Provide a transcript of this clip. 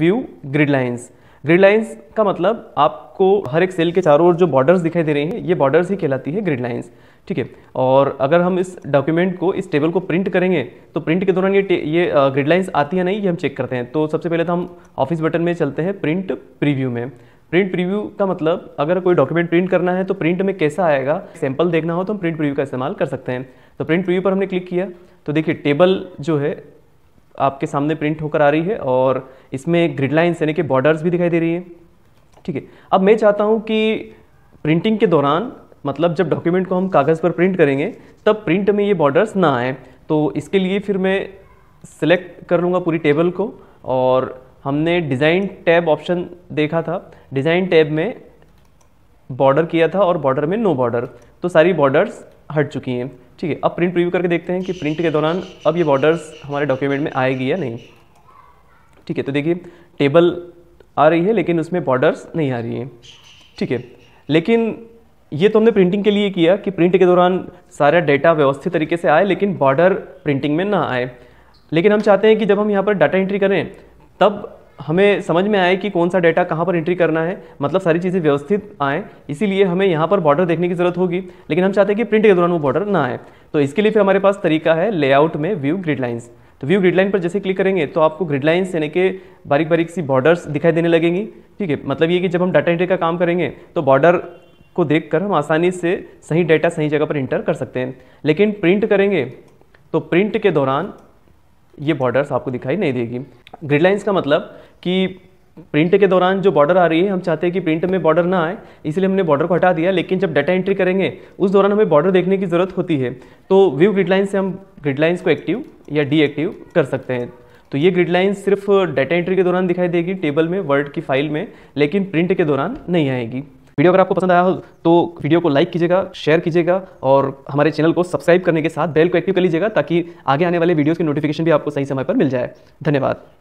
view grid lines grid lines का मतलब आपको हर एक सेल के चारों ओर जो बॉर्डर्स दिखाई दे रहे हैं ये बॉर्डर्स ही कहलाती है ग्रिड लाइन्स ठीक है और अगर हम इस डॉक्यूमेंट को इस टेबल को प्रिंट करेंगे तो प्रिंट के दौरान ये ये ग्रिड लाइन्स आती है नहीं ये हम चेक करते हैं तो सबसे पहले तो हम ऑफिस बटन में चलते हैं प्रिंट प्रीव्यू में प्रिंट प्रीव्यू का मतलब अगर कोई डॉक्यूमेंट प्रिंट करना है तो प्रिंट में कैसा आएगा सैंपल देखना हो तो हम प्रिंट प्रीव्यू का इस्तेमाल कर सकते हैं तो प्रिंट प्रीव्यू पर हमने क्लिक किया तो देखिए टेबल जो है आपके सामने प्रिंट होकर आ रही है और इसमें ग्रिड लाइन्स यानी कि बॉर्डर्स भी दिखाई दे रही है ठीक है अब मैं चाहता हूँ कि प्रिंटिंग के दौरान मतलब जब डॉक्यूमेंट को हम कागज़ पर प्रिंट करेंगे तब प्रिंट में ये बॉर्डर्स ना आए तो इसके लिए फिर मैं सिलेक्ट कर लूँगा पूरी टेबल को और हमने डिज़ाइन टैब ऑप्शन देखा था डिज़ाइन टैब में बॉर्डर किया था और बॉर्डर में नो बॉर्डर तो सारी बॉर्डर्स हट चुकी हैं ठीक है अब प्रिंट प्रिव्यू करके देखते हैं कि प्रिंट के दौरान अब ये बॉर्डर्स हमारे डॉक्यूमेंट में आएगी या नहीं ठीक है तो देखिए टेबल आ रही है लेकिन उसमें बॉर्डर्स नहीं आ रही हैं ठीक है लेकिन ये तो हमने प्रिंटिंग के लिए किया कि प्रिंट के दौरान सारा डाटा व्यवस्थित तरीके से आए लेकिन बॉर्डर प्रिंटिंग में ना आए लेकिन हम चाहते हैं कि जब हम यहाँ पर डाटा एंट्री करें तब हमें समझ में आए कि कौन सा डाटा कहाँ पर एंट्री करना है मतलब सारी चीज़ें व्यवस्थित आएँ इसीलिए हमें यहाँ पर बॉर्डर देखने की ज़रूरत होगी लेकिन हम चाहते हैं कि प्रिंट के दौरान वो बॉर्डर ना आए तो इसके लिए फिर हमारे पास तरीका है लेआउट में व्यू ग्रिड लाइन्स तो व्यू ग्रिड लाइन पर जैसे क्लिक करेंगे तो आपको ग्रिड यानी कि बारीक बारीक सी बॉर्डर्स दिखाई देने लगेंगी ठीक है मतलब ये कि जब हम डाटा एंट्री का काम करेंगे तो बॉर्डर को देख हम आसानी से सही डाटा सही जगह पर इंटर कर सकते हैं लेकिन प्रिंट करेंगे तो प्रिंट के दौरान ये बॉर्डर्स आपको दिखाई नहीं देगी ग्रिड लाइन्स का मतलब कि प्रिंट के दौरान जो बॉर्डर आ रही है हम चाहते हैं कि प्रिंट में बॉर्डर ना आए इसलिए हमने बॉर्डर को हटा दिया लेकिन जब डाटा एंट्री करेंगे उस दौरान हमें बॉर्डर देखने की ज़रूरत होती है तो व्यू ग्रिड लाइन से हम ग्रिड लाइन्स को एक्टिव या डीएक्टिव कर सकते हैं तो ये ग्रिड लाइन्स सिर्फ डाटा एंट्री के दौरान दिखाई देगी टेबल में वर्ड की फाइल में लेकिन प्रिंट के दौरान नहीं आएगी वीडियो अगर आपको पसंद आया हो तो वीडियो को लाइक कीजिएगा शेयर कीजिएगा और हमारे चैनल को सब्सक्राइब करने के साथ बेल को एक्टिव कर लीजिएगा ताकि आगे आने वाले वीडियोज़ की नोटिफिकेशन भी आपको सही समय पर मिल जाए धन्यवाद